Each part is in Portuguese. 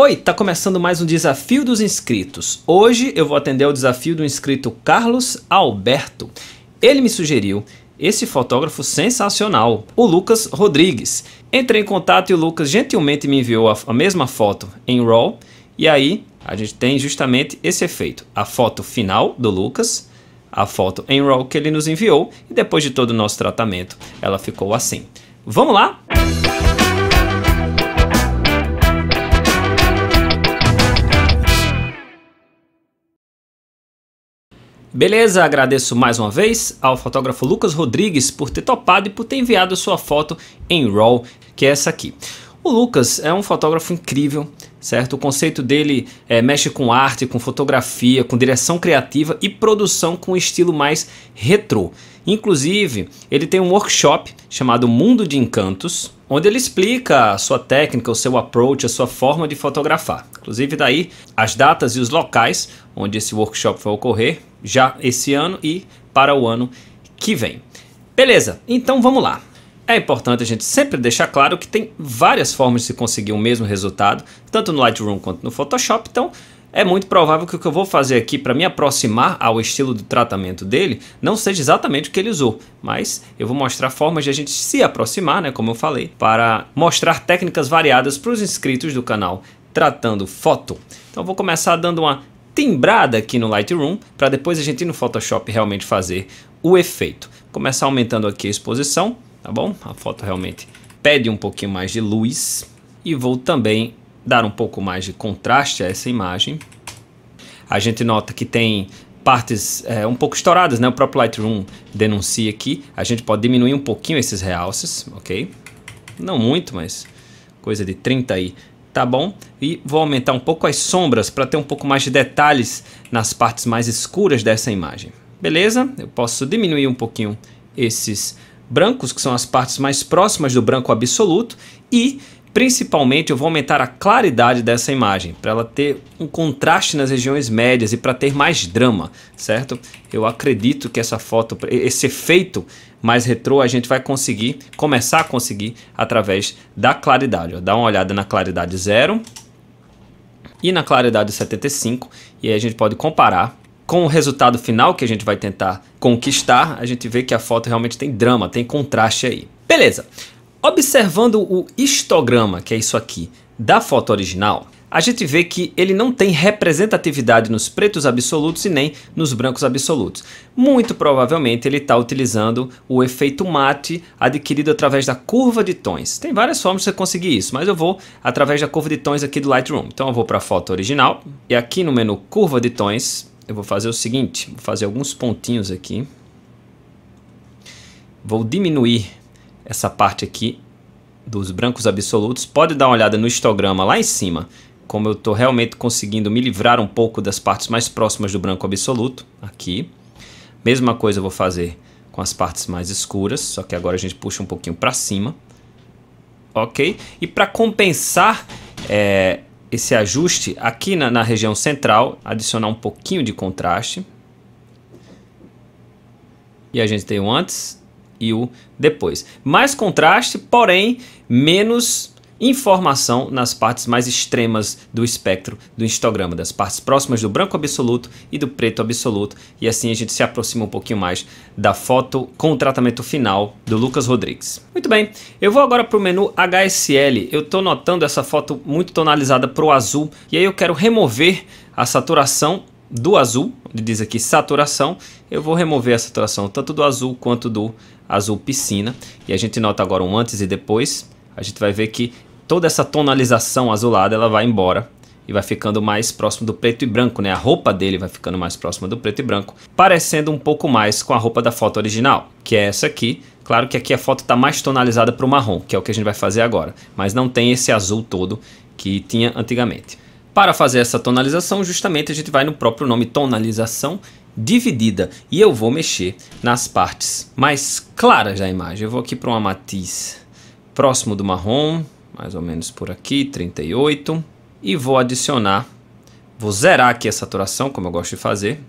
Oi, tá começando mais um desafio dos inscritos. Hoje eu vou atender ao desafio do inscrito Carlos Alberto. Ele me sugeriu esse fotógrafo sensacional, o Lucas Rodrigues. Entrei em contato e o Lucas gentilmente me enviou a, a mesma foto em RAW e aí a gente tem justamente esse efeito: a foto final do Lucas, a foto em RAW que ele nos enviou e depois de todo o nosso tratamento, ela ficou assim. Vamos lá? Música Beleza, agradeço mais uma vez ao fotógrafo Lucas Rodrigues por ter topado e por ter enviado sua foto em RAW, que é essa aqui. O Lucas é um fotógrafo incrível, certo? O conceito dele é, mexe com arte, com fotografia, com direção criativa e produção com um estilo mais retrô. Inclusive, ele tem um workshop chamado Mundo de Encantos, onde ele explica a sua técnica, o seu approach, a sua forma de fotografar. Inclusive daí tá as datas e os locais onde esse workshop vai ocorrer já esse ano e para o ano que vem. Beleza, então vamos lá. É importante a gente sempre deixar claro que tem várias formas de se conseguir o mesmo resultado, tanto no Lightroom quanto no Photoshop, então é muito provável que o que eu vou fazer aqui para me aproximar ao estilo do tratamento dele não seja exatamente o que ele usou, mas eu vou mostrar formas de a gente se aproximar, né, como eu falei, para mostrar técnicas variadas para os inscritos do canal tratando foto. Então vou começar dando uma timbrada aqui no Lightroom para depois a gente ir no Photoshop realmente fazer o efeito. Começar aumentando aqui a exposição, tá bom? A foto realmente pede um pouquinho mais de luz e vou também dar um pouco mais de contraste a essa imagem. A gente nota que tem partes é, um pouco estouradas, né? O próprio Lightroom denuncia aqui. A gente pode diminuir um pouquinho esses realces, ok? Não muito, mas coisa de 30 e tá bom? E vou aumentar um pouco as sombras para ter um pouco mais de detalhes nas partes mais escuras dessa imagem. Beleza? Eu posso diminuir um pouquinho esses brancos, que são as partes mais próximas do branco absoluto, e Principalmente eu vou aumentar a claridade dessa imagem, para ela ter um contraste nas regiões médias e para ter mais drama, certo? Eu acredito que essa foto, esse efeito mais retrô, a gente vai conseguir, começar a conseguir através da claridade. Ó. Dá uma olhada na claridade 0 e na claridade 75 e aí a gente pode comparar com o resultado final que a gente vai tentar conquistar, a gente vê que a foto realmente tem drama, tem contraste aí. Beleza, Observando o histograma, que é isso aqui, da foto original, a gente vê que ele não tem representatividade nos pretos absolutos e nem nos brancos absolutos. Muito provavelmente ele está utilizando o efeito mate adquirido através da curva de tons. Tem várias formas de você conseguir isso, mas eu vou através da curva de tons aqui do Lightroom. Então eu vou para a foto original e aqui no menu curva de tons eu vou fazer o seguinte, vou fazer alguns pontinhos aqui. Vou diminuir essa parte aqui dos brancos absolutos. Pode dar uma olhada no histograma lá em cima, como eu estou realmente conseguindo me livrar um pouco das partes mais próximas do branco absoluto, aqui. Mesma coisa eu vou fazer com as partes mais escuras, só que agora a gente puxa um pouquinho para cima. Ok? E para compensar é, esse ajuste, aqui na, na região central, adicionar um pouquinho de contraste. E a gente tem o antes e o depois. Mais contraste, porém menos informação nas partes mais extremas do espectro do histograma, das partes próximas do branco absoluto e do preto absoluto, e assim a gente se aproxima um pouquinho mais da foto com o tratamento final do Lucas Rodrigues. Muito bem, eu vou agora para o menu HSL, eu estou notando essa foto muito tonalizada para o azul, e aí eu quero remover a saturação do azul, ele diz aqui saturação, eu vou remover a saturação tanto do azul quanto do azul piscina. E a gente nota agora um antes e depois, a gente vai ver que toda essa tonalização azulada ela vai embora e vai ficando mais próximo do preto e branco, né? A roupa dele vai ficando mais próxima do preto e branco, parecendo um pouco mais com a roupa da foto original, que é essa aqui. Claro que aqui a foto está mais tonalizada para o marrom, que é o que a gente vai fazer agora, mas não tem esse azul todo que tinha antigamente. Para fazer essa tonalização, justamente a gente vai no próprio nome tonalização dividida e eu vou mexer nas partes mais claras da imagem. Eu vou aqui para uma matiz próximo do marrom, mais ou menos por aqui, 38, e vou adicionar, vou zerar aqui a saturação, como eu gosto de fazer,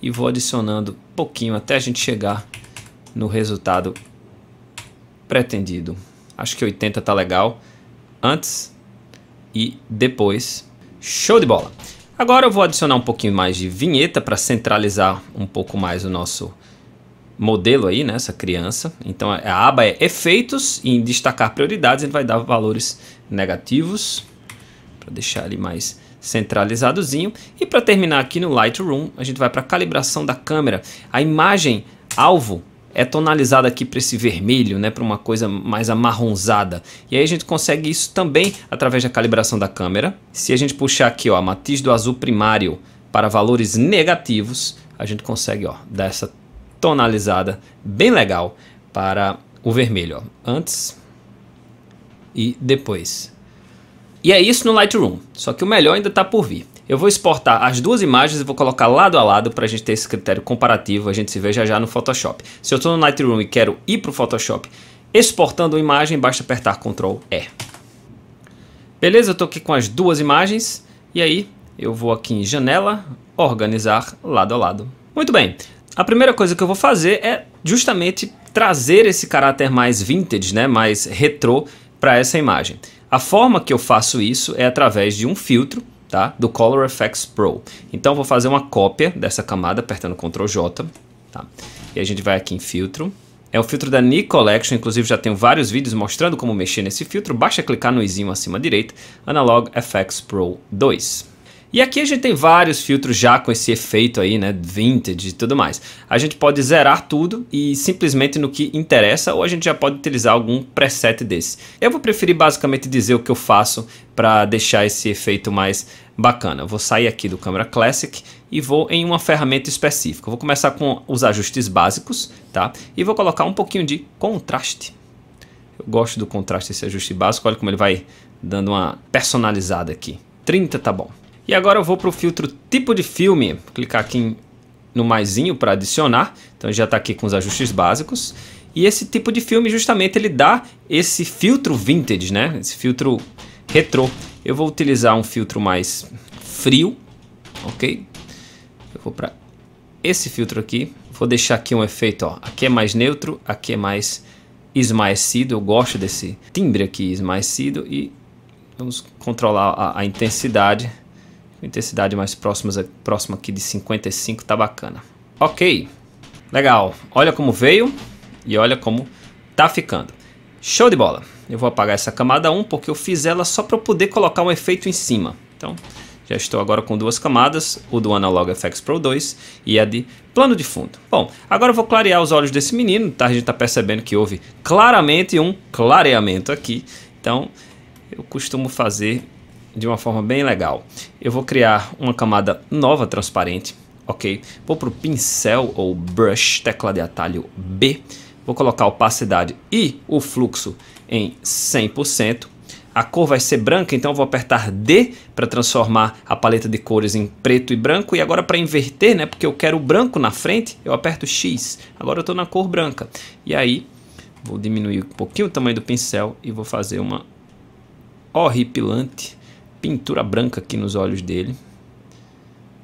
e vou adicionando pouquinho até a gente chegar no resultado pretendido. Acho que 80 tá legal antes e depois Show de bola! Agora eu vou adicionar um pouquinho mais de vinheta para centralizar um pouco mais o nosso modelo aí, né, essa criança. Então é, a aba é efeitos e em destacar prioridades ele vai dar valores negativos para deixar ele mais centralizadozinho. E para terminar aqui no Lightroom, a gente vai para calibração da câmera. A imagem alvo é tonalizada aqui para esse vermelho, né, para uma coisa mais amarronzada. E aí a gente consegue isso também através da calibração da câmera. Se a gente puxar aqui, ó, a matiz do azul primário para valores negativos, a gente consegue, ó, dar essa tonalizada bem legal para o vermelho, ó. Antes e depois. E é isso no Lightroom, só que o melhor ainda está por vir. Eu vou exportar as duas imagens e vou colocar lado a lado para a gente ter esse critério comparativo. A gente se vê já já no Photoshop. Se eu estou no Lightroom e quero ir para o Photoshop exportando a imagem, basta apertar Ctrl E. Beleza, eu estou aqui com as duas imagens e aí eu vou aqui em janela, organizar lado a lado. Muito bem, a primeira coisa que eu vou fazer é justamente trazer esse caráter mais vintage, né, mais retrô para essa imagem. A forma que eu faço isso é através de um filtro tá? do Color Effects Pro. Então vou fazer uma cópia dessa camada apertando Ctrl J. Tá? E a gente vai aqui em filtro. É o filtro da Nick Collection, inclusive já tenho vários vídeos mostrando como mexer nesse filtro. Basta clicar no izinho acima à direita, Analog FX Pro 2. E aqui a gente tem vários filtros já com esse efeito aí, né, vintage e tudo mais. A gente pode zerar tudo e simplesmente no que interessa ou a gente já pode utilizar algum preset desse. Eu vou preferir basicamente dizer o que eu faço para deixar esse efeito mais bacana. Eu vou sair aqui do Camera Classic e vou em uma ferramenta específica. Eu vou começar com os ajustes básicos, tá? E vou colocar um pouquinho de contraste. Eu gosto do contraste desse ajuste básico, olha como ele vai dando uma personalizada aqui. 30 tá bom. E agora eu vou para o filtro tipo de filme, clicar aqui no maisinho para adicionar, então já está aqui com os ajustes básicos. E esse tipo de filme justamente ele dá esse filtro vintage, né? Esse filtro retrô. Eu vou utilizar um filtro mais frio, ok? Eu vou para esse filtro aqui, vou deixar aqui um efeito, ó. Aqui é mais neutro, aqui é mais esmaecido. Eu gosto desse timbre aqui esmaecido e vamos controlar a, a intensidade intensidade mais próxima, próxima aqui de 55 tá bacana. Ok, legal. Olha como veio e olha como tá ficando. Show de bola. Eu vou apagar essa camada 1 porque eu fiz ela só para poder colocar um efeito em cima. Então, já estou agora com duas camadas, o do Analog FX Pro 2 e a de plano de fundo. Bom, agora eu vou clarear os olhos desse menino, tá? A gente tá percebendo que houve claramente um clareamento aqui. Então, eu costumo fazer de uma forma bem legal. Eu vou criar uma camada nova transparente, ok? Vou para o pincel ou brush, tecla de atalho B. Vou colocar a opacidade e o fluxo em 100%. A cor vai ser branca, então vou apertar D para transformar a paleta de cores em preto e branco. E agora para inverter, né, porque eu quero o branco na frente, eu aperto X. Agora eu estou na cor branca. E aí vou diminuir um pouquinho o tamanho do pincel e vou fazer uma horripilante pintura branca aqui nos olhos dele.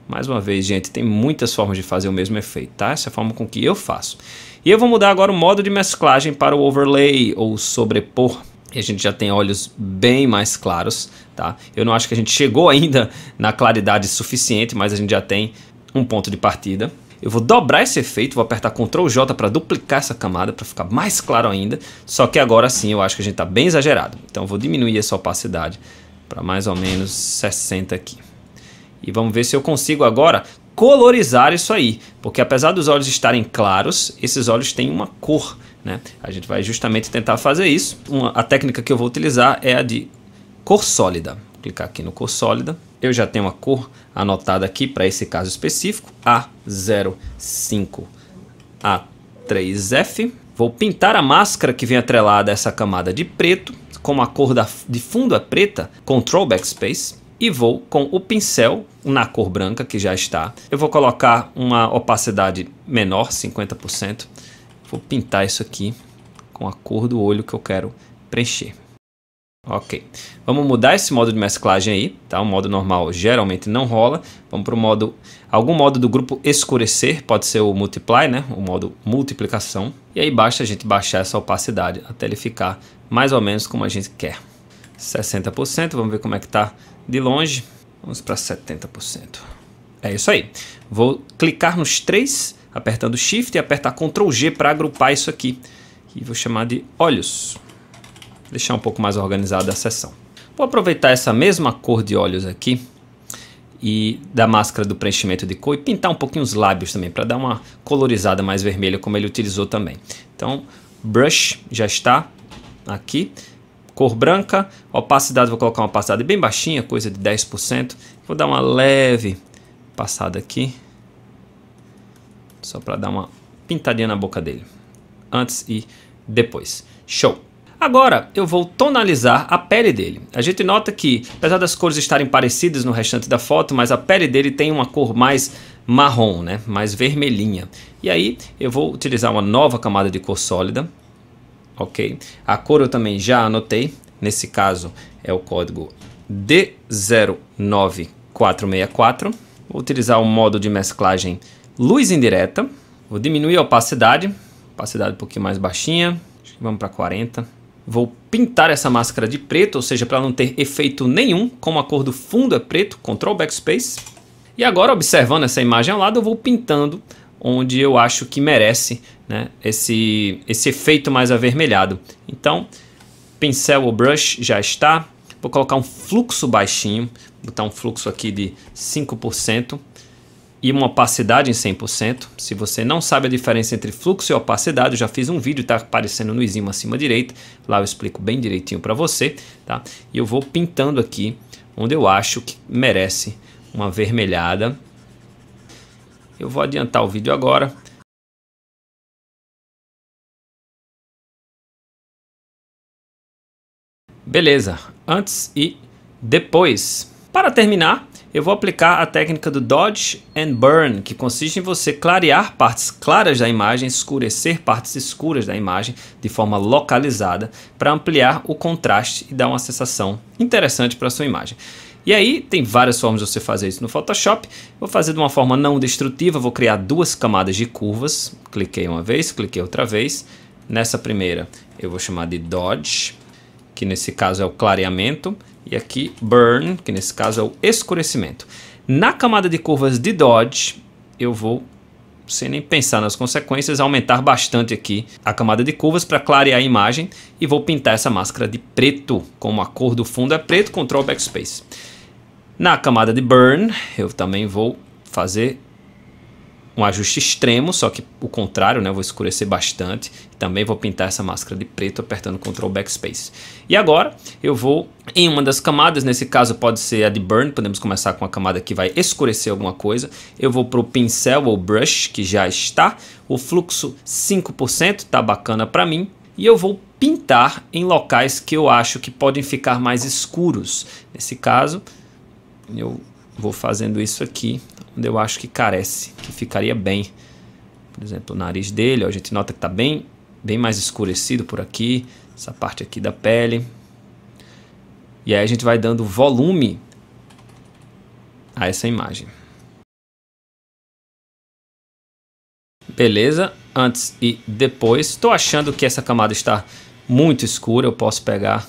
Mais uma vez, gente, tem muitas formas de fazer o mesmo efeito, tá? Essa é a forma com que eu faço. E eu vou mudar agora o modo de mesclagem para o overlay ou sobrepor. E a gente já tem olhos bem mais claros, tá? Eu não acho que a gente chegou ainda na claridade suficiente, mas a gente já tem um ponto de partida. Eu vou dobrar esse efeito, vou apertar Ctrl J para duplicar essa camada, para ficar mais claro ainda. Só que agora sim eu acho que a gente está bem exagerado. Então eu vou diminuir essa opacidade para mais ou menos 60 aqui. E vamos ver se eu consigo agora colorizar isso aí, porque apesar dos olhos estarem claros, esses olhos têm uma cor, né? A gente vai justamente tentar fazer isso. Uma, a técnica que eu vou utilizar é a de cor sólida. Vou clicar aqui no cor sólida. Eu já tenho a cor anotada aqui para esse caso específico, A05 A3F. Vou pintar a máscara que vem atrelada a essa camada de preto como a cor da, de fundo é preta, Ctrl Backspace, e vou com o pincel na cor branca que já está. Eu vou colocar uma opacidade menor, 50%. Vou pintar isso aqui com a cor do olho que eu quero preencher. Ok. Vamos mudar esse modo de mesclagem aí, tá? O modo normal geralmente não rola. Vamos para o modo... Algum modo do grupo escurecer, pode ser o multiply, né? O modo multiplicação. E aí basta a gente baixar essa opacidade até ele ficar mais ou menos como a gente quer. 60%, vamos ver como é que tá de longe. Vamos para 70%. É isso aí. Vou clicar nos três, apertando Shift e apertar Ctrl G para agrupar isso aqui. E vou chamar de olhos deixar um pouco mais organizada a sessão. Vou aproveitar essa mesma cor de olhos aqui e da máscara do preenchimento de cor e pintar um pouquinho os lábios também para dar uma colorizada mais vermelha como ele utilizou também. Então, brush já está aqui. Cor branca, opacidade, vou colocar uma passada bem baixinha, coisa de 10%. Vou dar uma leve passada aqui, só para dar uma pintadinha na boca dele, antes e depois. Show! Agora eu vou tonalizar a pele dele. A gente nota que, apesar das cores estarem parecidas no restante da foto, mas a pele dele tem uma cor mais marrom, né? mais vermelhinha. E aí eu vou utilizar uma nova camada de cor sólida. Ok? A cor eu também já anotei. Nesse caso é o código D09464. Vou utilizar o modo de mesclagem luz indireta. Vou diminuir a opacidade. Opacidade um pouquinho mais baixinha. Vamos para 40. Vou pintar essa máscara de preto, ou seja, para não ter efeito nenhum, como a cor do fundo é preto, Ctrl Backspace. E agora, observando essa imagem ao lado, eu vou pintando onde eu acho que merece né, esse, esse efeito mais avermelhado. Então, pincel ou brush já está. Vou colocar um fluxo baixinho, botar um fluxo aqui de 5% e uma opacidade em 100%. Se você não sabe a diferença entre fluxo e opacidade, eu já fiz um vídeo, está aparecendo no Zima acima direita, lá eu explico bem direitinho para você, tá? E eu vou pintando aqui onde eu acho que merece uma avermelhada. Eu vou adiantar o vídeo agora. Beleza, antes e depois. Para terminar, eu vou aplicar a técnica do Dodge and Burn, que consiste em você clarear partes claras da imagem, escurecer partes escuras da imagem de forma localizada para ampliar o contraste e dar uma sensação interessante para sua imagem. E aí, tem várias formas de você fazer isso no Photoshop. Vou fazer de uma forma não destrutiva, vou criar duas camadas de curvas. Cliquei uma vez, cliquei outra vez. Nessa primeira, eu vou chamar de Dodge, que nesse caso é o clareamento. E aqui burn, que nesse caso é o escurecimento. Na camada de curvas de Dodge, eu vou, sem nem pensar nas consequências, aumentar bastante aqui a camada de curvas para clarear a imagem e vou pintar essa máscara de preto, como a cor do fundo é preto, Ctrl Backspace. Na camada de Burn, eu também vou fazer um ajuste extremo, só que o contrário, né? Eu vou escurecer bastante. Também vou pintar essa máscara de preto apertando Ctrl Backspace. E agora eu vou em uma das camadas, nesse caso pode ser a de Burn, podemos começar com a camada que vai escurecer alguma coisa. Eu vou para o pincel ou brush, que já está. O fluxo 5% tá bacana para mim. E eu vou pintar em locais que eu acho que podem ficar mais escuros. Nesse caso, eu vou fazendo isso aqui, onde eu acho que carece, que ficaria bem. Por exemplo, o nariz dele, ó, a gente nota que está bem, bem mais escurecido por aqui, essa parte aqui da pele. E aí a gente vai dando volume a essa imagem. Beleza, antes e depois. Estou achando que essa camada está muito escura, eu posso pegar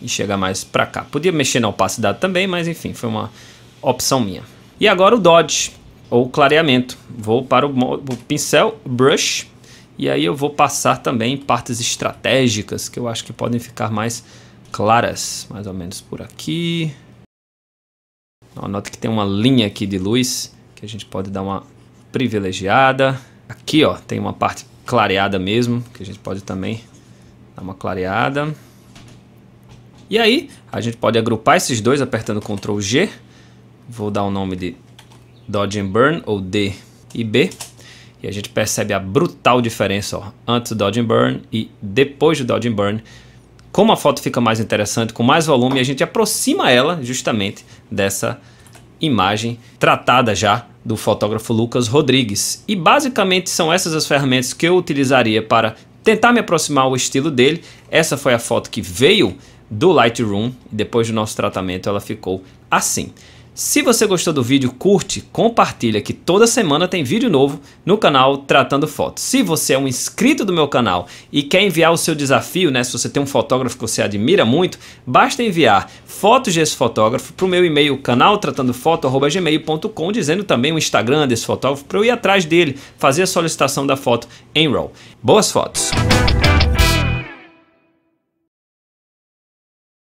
e chega mais para cá. Podia mexer na opacidade também, mas enfim, foi uma opção minha. E agora o dodge, ou clareamento. Vou para o, o pincel brush e aí eu vou passar também partes estratégicas que eu acho que podem ficar mais claras, mais ou menos por aqui. nota que tem uma linha aqui de luz que a gente pode dar uma privilegiada. Aqui ó, tem uma parte clareada mesmo, que a gente pode também dar uma clareada. E aí, a gente pode agrupar esses dois apertando Ctrl G. Vou dar o nome de Dodge and Burn, ou D e B. E a gente percebe a brutal diferença ó, antes do Dodge and Burn e depois do Dodge and Burn. Como a foto fica mais interessante, com mais volume, a gente aproxima ela justamente dessa imagem tratada já do fotógrafo Lucas Rodrigues. E basicamente são essas as ferramentas que eu utilizaria para tentar me aproximar ao estilo dele. Essa foi a foto que veio do Lightroom. Depois do nosso tratamento ela ficou assim. Se você gostou do vídeo, curte, compartilha que toda semana tem vídeo novo no canal Tratando Fotos. Se você é um inscrito do meu canal e quer enviar o seu desafio, né, se você tem um fotógrafo que você admira muito, basta enviar fotos desse fotógrafo para o meu e-mail canal dizendo também o Instagram desse fotógrafo para eu ir atrás dele, fazer a solicitação da foto em RAW. Boas fotos.